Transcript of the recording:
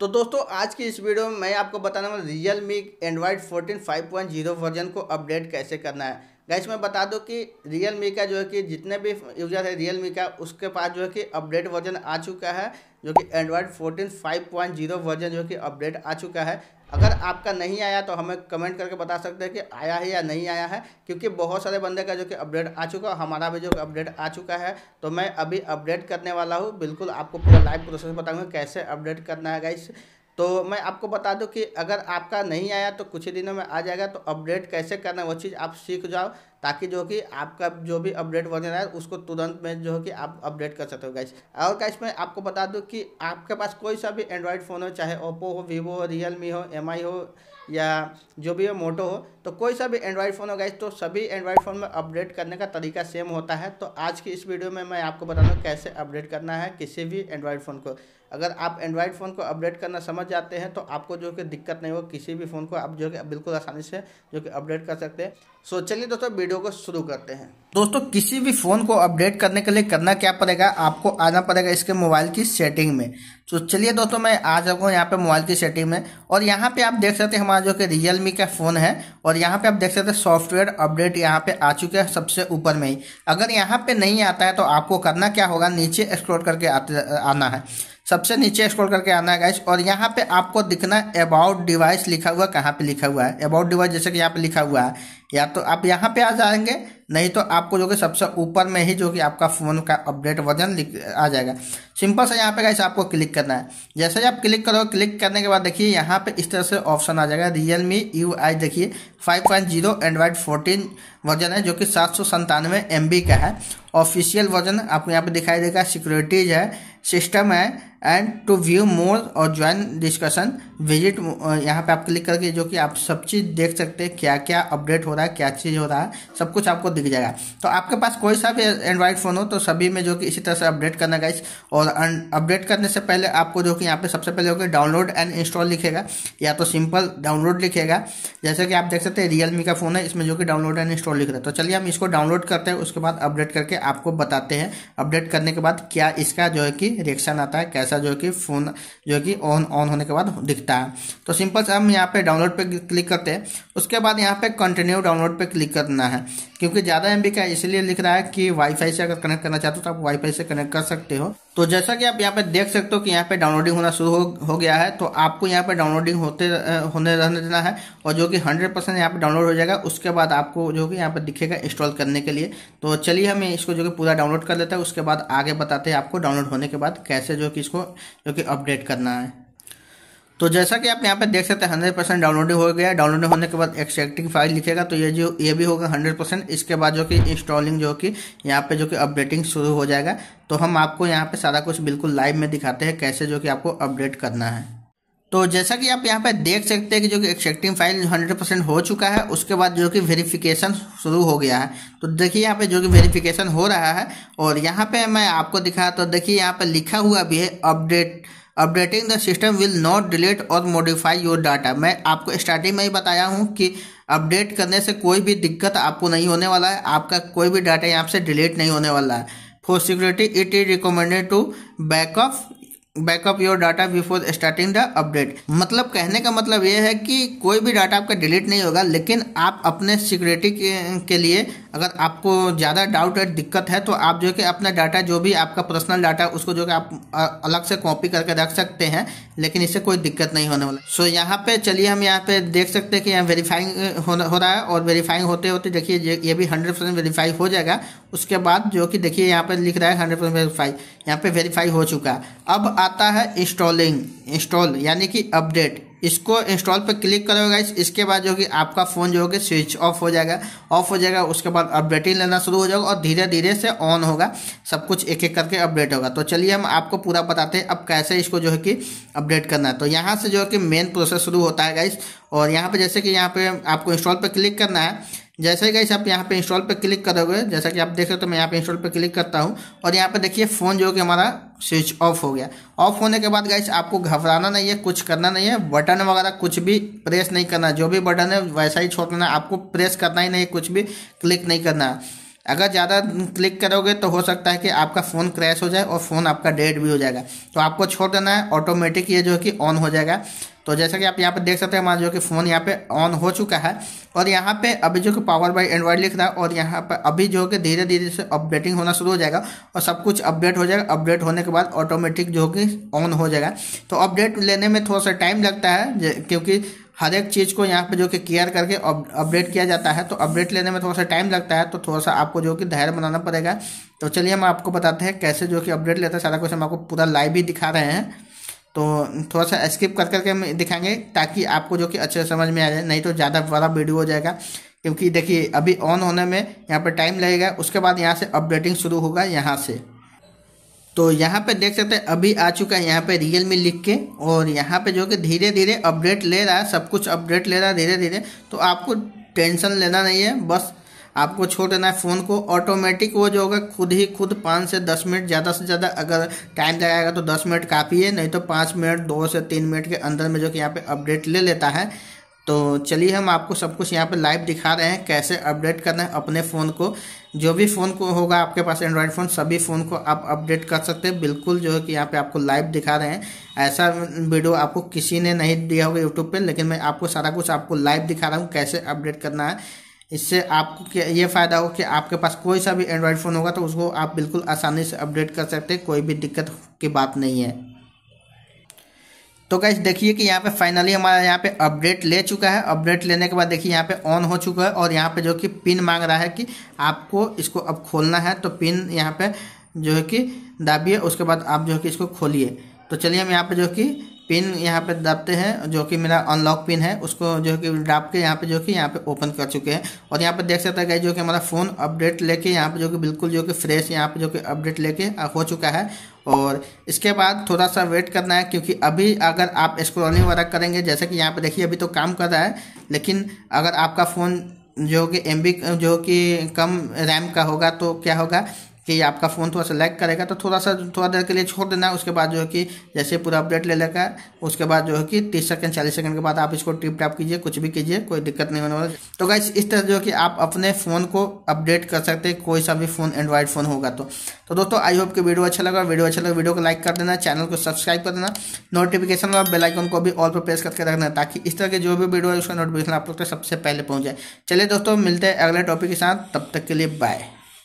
तो दोस्तों आज की इस वीडियो में मैं आपको बताने वाला Realme Android fourteen five point zero version को अपडेट कैसे करना है गैस मैं बता दूं कि रियल मी का जो है कि जितने भी यूजर है रियल मी का उसके पास जो है कि अपडेट वर्जन आ चुका है जो कि Android fourteen five point zero version जो कि अपडेट आ चुका है अगर आपका नहीं आया तो हमें कमेंट करके बता सकते हैं कि आया है या नहीं आया है क्योंकि बहुत सारे बंदे का जो कि अपडेट आ चुका है हमारा भी जो अपडेट आ चुका है तो मैं अभी अपडेट करने वाला हूँ बिल्कुल आपको पूरा लाइव प्रोसेस बताऊँगा कैसे अपडेट करना है गाइस तो मैं आपको बता दूं कि अगर आपका नहीं आया तो कुछ ही दिनों में आ जाएगा तो अपडेट कैसे करना है वो चीज़ आप सीख जाओ ताकि जो कि आपका जो भी अपडेट वर्जन है उसको तुरंत में जो है कि आप अपडेट कर सकते हो गाइस और गाइस मैं आपको बता दूं कि आपके पास कोई सा भी एंड्रॉयड फ़ोन हो चाहे ओप्पो हो वीवो हो रियलमी हो एम हो या जो भी हो मोटो हो तो कोई सा भी एंड्रॉयड फ़ोन हो गाइस तो सभी एंड्रॉयड फ़ोन में अपडेट करने का तरीका सेम होता है तो आज की इस वीडियो में मैं आपको बता दूँ कैसे अपडेट करना है किसी भी एंड्रॉयड फ़ोन को अगर आप एंड्रॉयड फ़ोन को अपडेट करना समझ जाते हैं तो आपको जो कि दिक्कत नहीं हो किसी भी फ़ोन को आप जो कि बिल्कुल आसानी से जो कि अपडेट कर सकते हैं सो चलिए दोस्तों वीडियो को शुरू करते हैं दोस्तों किसी भी फ़ोन को अपडेट करने के लिए करना क्या पड़ेगा आपको आना पड़ेगा इसके मोबाइल की सेटिंग में तो चलिए दोस्तों मैं आ जाऊँगा यहाँ पे मोबाइल की सेटिंग में और यहाँ पे आप देख सकते हैं हमारा जो कि रियल मी का फ़ोन है और यहाँ पे आप देख सकते हैं सॉफ्टवेयर अपडेट यहाँ पे आ चुके हैं सबसे ऊपर में ही अगर यहाँ पे नहीं आता है तो आपको करना क्या होगा नीचे एक्सप्लोर करके आना है सबसे नीचे स्क्रॉल करके आना है गाइस और यहाँ पे आपको दिखना है अबाउट डिवाइस लिखा हुआ कहाँ पे लिखा हुआ है अबाउट डिवाइस जैसे कि यहाँ पे लिखा हुआ है या तो आप यहाँ पे आ जाएंगे नहीं तो आपको जो कि सबसे ऊपर में ही जो कि आपका फ़ोन का अपडेट वर्जन आ जाएगा सिंपल सा यहाँ पे गाइस आपको क्लिक करना है जैसे ही आप क्लिक करो क्लिक करने के बाद देखिए यहाँ पे इस तरह से ऑप्शन आ जाएगा रियल मी यू आई देखिए 5.0 एंड्रॉइड 14 वर्जन है जो कि सात सौ संतानवे एम बी का है ऑफिशियल वर्जन आपको यहाँ पे दिखाई देगा सिक्योरिटीज है सिस्टम है एंड टू व्यू मोर और ज्वाइन डिस्कशन विजिट यहाँ पे आप क्लिक करके जो कि आप सब चीज़ देख सकते हैं क्या क्या अपडेट हो रहा है क्या चीज़ हो रहा है सब कुछ आपको दिख जाएगा तो आपके पास कोई सा भी एंड्रॉयड फ़ोन हो तो सभी में जो कि इसी तरह से अपडेट करना गाइस और अपडेट करने से पहले आपको जो कि यहाँ पे सबसे पहले कि डाउनलोड एंड इंस्टॉल लिखेगा या तो सिंपल डाउनलोड लिखेगा जैसे कि आप देख सकते सकते हैं रियलमी का फ़ोन है इसमें जो कि डाउनलोड एंड इंस्टॉल लिख रहा है तो चलिए हम इसको डाउनलोड करते हैं उसके बाद अपडेट करके आपको बताते हैं अपडेट करने के बाद क्या इसका जो है कि रिएक्शन आता है कैसा जो है कि फ़ोन जो है कि ऑन ऑन होने के बाद दिखता है तो सिंपल से हम यहाँ पे डाउनलोड पर क्लिक करते हैं उसके बाद यहाँ पे कंटिन्यू डाउनलोड पर क्लिक करना है क्योंकि ज़्यादा एम का इसलिए लिख रहा है कि वाईफाई से अगर कनेक्ट करना चाहते हो तो आप वाईफाई से कनेक्ट कर सकते हो तो जैसा कि आप यहाँ पे देख सकते हो कि यहाँ पे डाउनलोडिंग होना शुरू हो, हो गया है तो आपको यहाँ पे डाउनलोडिंग होते होने रहने देना है और जो कि 100 परसेंट यहाँ पर डाउनलोड हो जाएगा उसके बाद आपको जो कि यहाँ पे दिखेगा इंस्टॉल करने के लिए तो चलिए हमें इसको जो कि पूरा डाउनलोड कर लेते हैं उसके बाद आगे बताते हैं आपको डाउनलोड होने के बाद कैसे जो कि इसको जो कि अपडेट करना है तो जैसा कि आप यहाँ पे देख सकते हैं हंड्रेड परसेंट डाउनलोडिंग हो गया डाउनलोडिंग होने के बाद एक्सट्रैक्टिंग फाइल लिखेगा तो ये जो ये भी होगा हंड्रेड परसेंट इसके बाद जो कि इंस्टॉलिंग जो कि यहाँ पे जो कि अपडेटिंग शुरू हो जाएगा तो हम आपको यहाँ पे सारा कुछ बिल्कुल लाइव में दिखाते हैं कैसे जो कि आपको अपडेट करना है तो जैसा कि आप यहाँ पे देख सकते हैं कि जो कि एक्सेक्टिंग फाइल 100 परसेंट हो चुका है उसके बाद जो कि वेरिफिकेशन शुरू हो गया है तो देखिए यहाँ पे जो कि वेरिफिकेशन हो रहा है और यहाँ पे मैं आपको दिखा तो देखिए यहाँ पे लिखा हुआ भी है update updating the system will not delete or modify your data मैं आपको स्टार्टिंग में ही बताया हूँ कि अपडेट करने से कोई भी दिक्कत आपको नहीं होने वाला है आपका कोई भी डाटा यहाँ से डिलीट नहीं होने वाला है for security it is recommended to backup backup your data before starting the update मतलब कहने का मतलब ये है कि कोई भी डाटा आपका डिलीट नहीं होगा लेकिन आप अपने सिक्योरिटी के, के लिए अगर आपको ज़्यादा डाउट है दिक्कत है तो आप जो है कि अपना डाटा जो भी आपका पर्सनल डाटा उसको जो है आप अलग से कॉपी करके रख सकते हैं लेकिन इससे कोई दिक्कत नहीं होने वाला सो so, यहाँ पे चलिए हम यहाँ पे देख सकते हैं कि यहाँ वेरीफाइंग हो, हो रहा है और वेरीफाइंग होते होते देखिए ये भी हंड्रेड परसेंट वेरीफाई हो जाएगा उसके बाद जो कि देखिए यहाँ पर लिख रहा है हंड्रेड परसेंट वेरीफाई यहाँ पर वेरीफाई हो चुका अब आता है इंस्टॉलिंग इंस्टॉल यानी कि अपडेट इसको इंस्टॉल पर क्लिक करोगे गाइस इसके बाद जो कि आपका फ़ोन जो होगा स्विच ऑफ हो जाएगा ऑफ हो जाएगा उसके बाद अपडेटिंग लेना शुरू हो जाएगा और धीरे धीरे से ऑन होगा सब कुछ एक एक करके अपडेट होगा तो चलिए हम आपको पूरा बताते हैं अब कैसे इसको जो है कि अपडेट करना है तो यहाँ से जो है कि मेन प्रोसेस शुरू होता है गाइस और यहाँ पर जैसे कि यहाँ पर आपको इंस्टॉल पर क्लिक करना है जैसे ही गाइस आप यहाँ पे इंस्टॉल पे क्लिक करोगे जैसा कि आप देख रहे हो तो मैं यहाँ पे इंस्टॉल पे क्लिक करता हूँ और यहाँ पे देखिए फ़ोन जो कि हमारा स्विच ऑफ हो गया ऑफ होने के बाद गाइस आपको घबराना नहीं है कुछ करना नहीं है बटन वगैरह कुछ भी प्रेस नहीं करना जो भी बटन है वैसा ही छोड़ना है आपको प्रेस करना ही नहीं कुछ भी क्लिक नहीं करना है अगर ज़्यादा क्लिक करोगे तो हो सकता है कि आपका फ़ोन क्रैश हो जाए और फ़ोन आपका डेड भी हो जाएगा तो आपको छोड़ देना है ऑटोमेटिक ये जो है कि ऑन हो जाएगा तो जैसा कि आप यहाँ पर देख सकते हैं हमारा जो कि फ़ोन यहाँ पे ऑन हो चुका है और यहाँ पे अभी जो कि पावर बाई एंड्रॉयड लिख रहा है और यहाँ पर अभी जो कि धीरे धीरे से अपडेटिंग होना शुरू हो जाएगा और सब कुछ अपडेट हो जाएगा अपडेट होने के बाद ऑटोमेटिक जो कि ऑन हो जाएगा तो अपडेट लेने में थोड़ा सा टाइम लगता है क्योंकि हर एक चीज़ को यहाँ पे जो कि केयर करके अपडेट किया जाता है तो अपडेट लेने में थोड़ा सा टाइम लगता है तो थोड़ा सा आपको जो कि धैर्य बनाना पड़ेगा तो चलिए हम आपको बताते हैं कैसे जो कि अपडेट लेते हैं सारा कुछ हम आपको पूरा लाइव ही दिखा रहे हैं तो थोड़ा सा स्किप कर करके हम दिखाएंगे ताकि आपको जो कि अच्छे समझ में आ जाए नहीं तो ज़्यादा बड़ा वीडियो हो जाएगा क्योंकि देखिए अभी ऑन होने में यहाँ पर टाइम लगेगा उसके बाद यहाँ से अपडेटिंग शुरू होगा यहाँ से तो यहाँ पे देख सकते हैं अभी आ चुका है यहाँ पे रियल मी लिख के और यहाँ पे जो कि धीरे धीरे अपडेट ले रहा है सब कुछ अपडेट ले रहा है धीरे धीरे तो आपको टेंशन लेना नहीं है बस आपको छोड़ देना है फ़ोन को ऑटोमेटिक वो जो होगा खुद ही खुद पाँच से दस मिनट ज़्यादा से ज़्यादा अगर टाइम लगाएगा तो दस मिनट काफ़ी है नहीं तो पाँच मिनट दो से तीन मिनट के अंदर में जो कि यहाँ पे अपडेट ले लेता है तो चलिए हम आपको सब कुछ यहाँ पे लाइव दिखा रहे हैं कैसे अपडेट करना है अपने फ़ोन को जो भी फ़ोन को होगा आपके पास एंड्रॉयड फ़ोन सभी फ़ोन को आप अपडेट कर सकते हैं बिल्कुल जो है कि यहाँ पे आपको लाइव दिखा रहे हैं ऐसा वीडियो आपको किसी ने नहीं दिया होगा यूट्यूब पर लेकिन मैं आपको सारा कुछ आपको लाइव दिखा रहा हूँ कैसे अपडेट करना है इससे आपको ये फ़ायदा हो कि आपके पास कोई सा भी एंड्रॉयड फ़ोन होगा तो उसको आप बिल्कुल आसानी से अपडेट कर सकते हैं कोई भी दिक्कत की बात नहीं है तो गैस देखिए कि यहाँ पे फाइनली हमारा यहाँ पे अपडेट ले चुका है अपडेट लेने के बाद देखिए यहाँ पे ऑन हो चुका है और यहाँ पे जो कि पिन मांग रहा है कि आपको इसको अब खोलना है तो पिन यहाँ पे जो है कि दाबिए उसके बाद आप जो है कि इसको खोलिए तो चलिए हम यहाँ पे जो कि पिन यहाँ पे दबते हैं जो कि मेरा अनलॉक पिन है उसको जो कि डाप के यहाँ पे जो कि यहाँ पे ओपन कर चुके हैं और यहाँ पे देख सकते हैं जो कि हमारा फ़ोन अपडेट लेके यहाँ पे जो कि बिल्कुल जो कि फ्रेश यहाँ पे जो कि अपडेट लेके हो चुका है और इसके बाद थोड़ा सा वेट करना है क्योंकि अभी अगर आप स्क्रॉलिंग वगैरह करेंगे जैसे कि यहाँ पर देखिए अभी तो काम कर रहा है लेकिन अगर आपका फ़ोन जो कि एम जो कि कम रैम का होगा तो क्या होगा कि आपका फ़ोन थोड़ा सा लैग करेगा तो थोड़ा सा थोड़ा देर के लिए छोड़ देना उसके बाद जो है कि जैसे पूरा अपडेट ले लेगा उसके बाद जो है कि तीस सेकंड चालीस सेकंड के बाद आप इसको टिप टैप कीजिए कुछ भी कीजिए कोई दिक्कत नहीं होने वाला तो गाइस इस तरह जो है कि आप अपने फ़ोन को अपडेट कर सकते हैं कोई सा भी फ़ोन एंड्रॉयड फ़ोन होगा तो तो दोस्तों आई होप कि वीडियो अच्छा लगा वीडियो अच्छा लगा वीडियो को लाइक कर देना चैनल को सब्सक्राइब कर देना नोटिफिकेशन और बेलाइकन को भी ऑल पर प्रेस करके रखना ताकि इस तरह के जो भी वीडियो है उसका नोटिफिकेशन आप लोग तक सबसे पहले पहुँच जाए चलिए दोस्तों मिलते हैं अगले टॉपिक के साथ तब तक के लिए बाय